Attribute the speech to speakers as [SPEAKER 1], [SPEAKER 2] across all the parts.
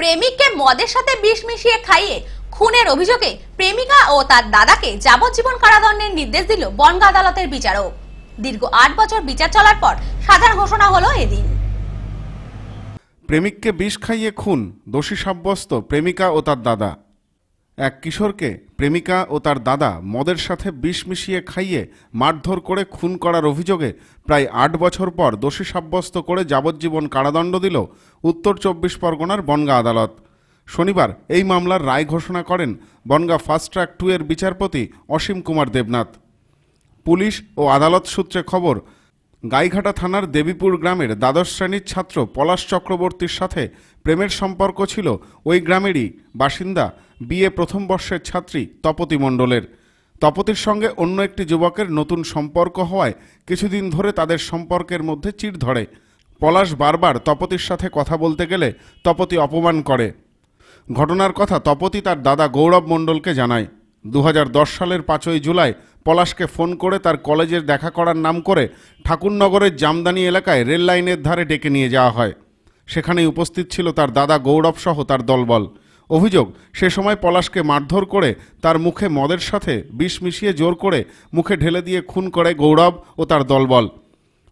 [SPEAKER 1] প্রেমিককে মদের সাথে বিষ মিশিয়ে খাইয়ে খুনের অভিযোগে প্রেমিকা ও তার দাদাকে যাবজ্জীবন কারাদণ্ডের নির্দেশ দিল বনগা আদালতের বিচারক দীর্ঘ আট বছর বিচার চলার পর সাধারণ ঘোষণা হলো এদিন প্রেমিককে বিষ খাইয়ে খুন দোষী সাব্যস্ত প্রেমিকা ও তার দাদা এক কিশোরকে প্রেমিকা ও তার দাদা মদের সাথে বিষ মিশিয়ে খাইয়ে মারধর করে খুন করার অভিযোগে প্রায় আট বছর পর দোষী সাব্যস্ত করে যাবজ্জীবন কারাদণ্ড দিল উত্তর চব্বিশ পরগনার বনগা আদালত শনিবার এই মামলার রায় ঘোষণা করেন বনগা ফাস্ট ট্র্যাক টু এর বিচারপতি অসীম কুমার দেবনাথ পুলিশ ও আদালত সূত্রে খবর গাইঘাটা থানার দেবীপুর গ্রামের দ্বাদশ শ্রেণীর ছাত্র পলাশ চক্রবর্তীর সাথে প্রেমের সম্পর্ক ছিল ওই গ্রামেরই বাসিন্দা বিএ প্রথম বর্ষের ছাত্রী তপতি মণ্ডলের তপতির সঙ্গে অন্য একটি যুবকের নতুন সম্পর্ক হওয়ায় কিছুদিন ধরে তাদের সম্পর্কের মধ্যে চির ধরে পলাশ বারবার তপতির সাথে কথা বলতে গেলে তপতি অপমান করে ঘটনার কথা তপতি তার দাদা গৌরব মণ্ডলকে জানায় দু সালের পাঁচই জুলাই পলাশকে ফোন করে তার কলেজের দেখা করার নাম করে ঠাকুরনগরের জামদানি এলাকায় রেল লাইনের ধারে ডেকে নিয়ে যাওয়া হয় সেখানেই উপস্থিত ছিল তার দাদা গৌরবসহ তার দলবল অভিযোগ সে সময় পলাশকে মারধর করে তার মুখে মদের সাথে বিষ মিশিয়ে জোর করে মুখে ঢেলে দিয়ে খুন করে গৌরব ও তার দলবল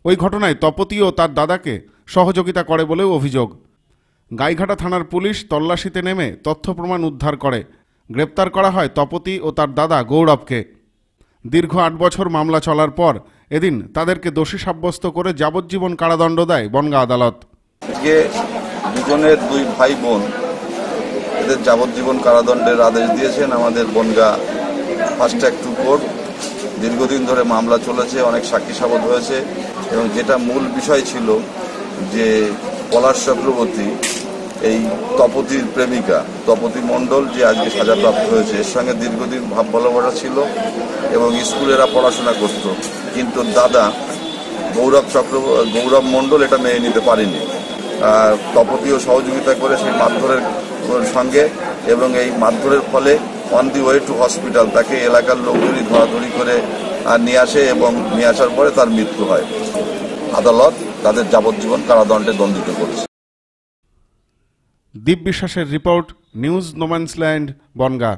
[SPEAKER 1] ওই ঘটনায় তপতি ও তার দাদাকে সহযোগিতা করে বলেও অভিযোগ গাইঘাটা থানার পুলিশ তল্লাশিতে নেমে তথ্য প্রমাণ উদ্ধার করে গ্রেপ্তার করা হয় তপতি ও তার দাদা গৌরবকে দীর্ঘ আট বছর মামলা চলার পর এদিন তাদেরকে দোষী সাব্যস্ত করে যাবজ্জীবন কারাদণ্ড দেয় বনগা আদালত
[SPEAKER 2] দুজনের দুই ভাই বোন এদের যাবজ্জীবন কারাদণ্ডের আদেশ দিয়েছেন আমাদের Bangaon first track two court দীর্ঘদিন ধরে মামলা চলেছে অনেক সাক্ষী সাবদ হয়েছে এবং যেটা মূল বিষয় ছিল যে পলাশ চক্রবর্তী এই তপতির প্রেমিকা তপতি মণ্ডল যে আজকে সাজাপ্রাপ্ত হয়েছে এর সঙ্গে দীর্ঘদিন ভাব ভালোবাসা ছিল এবং স্কুলেরা পড়াশোনা করত কিন্তু দাদা গৌরব চক্র গৌরব মণ্ডল এটা মেনে নিতে পারেনি তপতিও সহযোগিতা করে সেই মারধরের সঙ্গে এবং এই মারধরের ফলে on the way to hospital তাকে এলাকার লোকজনই ধরাধরি করে নিয়ে আসে এবং নিয়ে আসার পরে তার মৃত্যু হয় আদালত তাদের যাবজ্জীবন কারাদণ্ডে দণ্ডিত করেছে
[SPEAKER 1] দীপ বিশ্বাসের রিপোর্ট নিউজ নোম্যান্সল্যান্ড বনগা